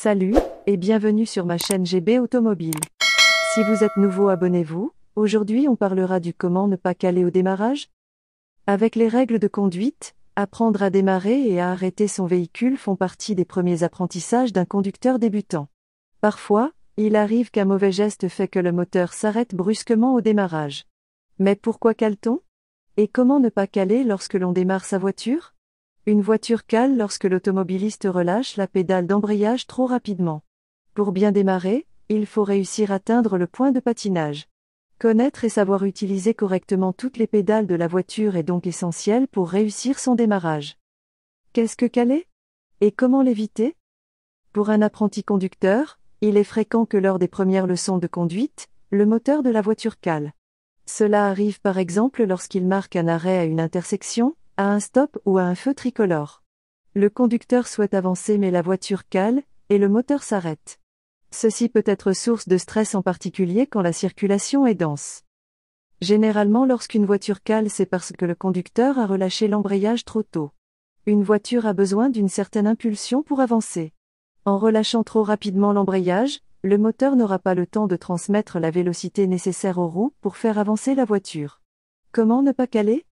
Salut, et bienvenue sur ma chaîne GB Automobile. Si vous êtes nouveau abonnez-vous, aujourd'hui on parlera du comment ne pas caler au démarrage. Avec les règles de conduite, apprendre à démarrer et à arrêter son véhicule font partie des premiers apprentissages d'un conducteur débutant. Parfois, il arrive qu'un mauvais geste fait que le moteur s'arrête brusquement au démarrage. Mais pourquoi cale-t-on Et comment ne pas caler lorsque l'on démarre sa voiture une voiture cale lorsque l'automobiliste relâche la pédale d'embrayage trop rapidement. Pour bien démarrer, il faut réussir à atteindre le point de patinage. Connaître et savoir utiliser correctement toutes les pédales de la voiture est donc essentiel pour réussir son démarrage. Qu'est-ce que caler Et comment l'éviter Pour un apprenti conducteur, il est fréquent que lors des premières leçons de conduite, le moteur de la voiture cale. Cela arrive par exemple lorsqu'il marque un arrêt à une intersection, à un stop ou à un feu tricolore. Le conducteur souhaite avancer mais la voiture cale, et le moteur s'arrête. Ceci peut être source de stress en particulier quand la circulation est dense. Généralement lorsqu'une voiture cale c'est parce que le conducteur a relâché l'embrayage trop tôt. Une voiture a besoin d'une certaine impulsion pour avancer. En relâchant trop rapidement l'embrayage, le moteur n'aura pas le temps de transmettre la vélocité nécessaire aux roues pour faire avancer la voiture. Comment ne pas caler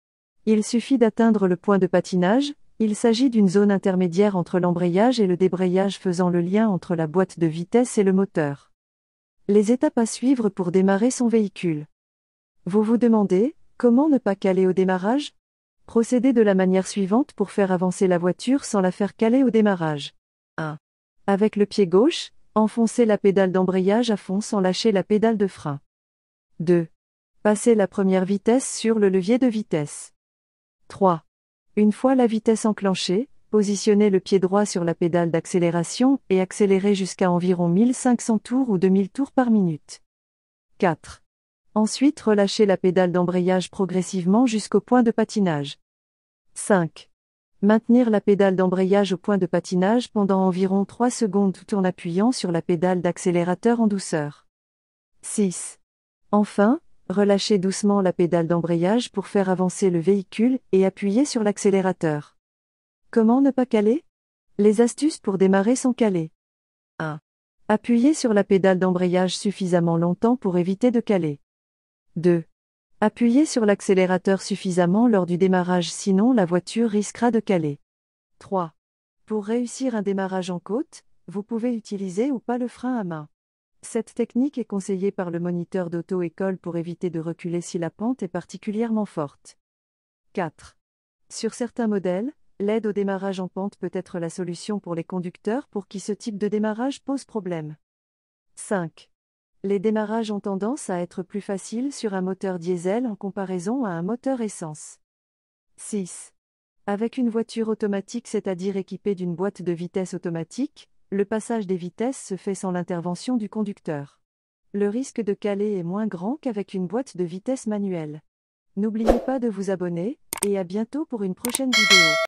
il suffit d'atteindre le point de patinage, il s'agit d'une zone intermédiaire entre l'embrayage et le débrayage faisant le lien entre la boîte de vitesse et le moteur. Les étapes à suivre pour démarrer son véhicule. Vous vous demandez, comment ne pas caler au démarrage Procédez de la manière suivante pour faire avancer la voiture sans la faire caler au démarrage. 1. Avec le pied gauche, enfoncez la pédale d'embrayage à fond sans lâcher la pédale de frein. 2. Passez la première vitesse sur le levier de vitesse. 3. Une fois la vitesse enclenchée, positionnez le pied droit sur la pédale d'accélération et accélérez jusqu'à environ 1500 tours ou 2000 tours par minute. 4. Ensuite, relâchez la pédale d'embrayage progressivement jusqu'au point de patinage. 5. Maintenir la pédale d'embrayage au point de patinage pendant environ 3 secondes tout en appuyant sur la pédale d'accélérateur en douceur. 6. Enfin, relâchez doucement la pédale d'embrayage pour faire avancer le véhicule et appuyez sur l'accélérateur. Comment ne pas caler Les astuces pour démarrer sans caler. 1. Appuyez sur la pédale d'embrayage suffisamment longtemps pour éviter de caler. 2. Appuyez sur l'accélérateur suffisamment lors du démarrage sinon la voiture risquera de caler. 3. Pour réussir un démarrage en côte, vous pouvez utiliser ou pas le frein à main. Cette technique est conseillée par le moniteur d'auto-école pour éviter de reculer si la pente est particulièrement forte. 4. Sur certains modèles, l'aide au démarrage en pente peut être la solution pour les conducteurs pour qui ce type de démarrage pose problème. 5. Les démarrages ont tendance à être plus faciles sur un moteur diesel en comparaison à un moteur essence. 6. Avec une voiture automatique, c'est-à-dire équipée d'une boîte de vitesse automatique, le passage des vitesses se fait sans l'intervention du conducteur. Le risque de caler est moins grand qu'avec une boîte de vitesse manuelle. N'oubliez pas de vous abonner, et à bientôt pour une prochaine vidéo.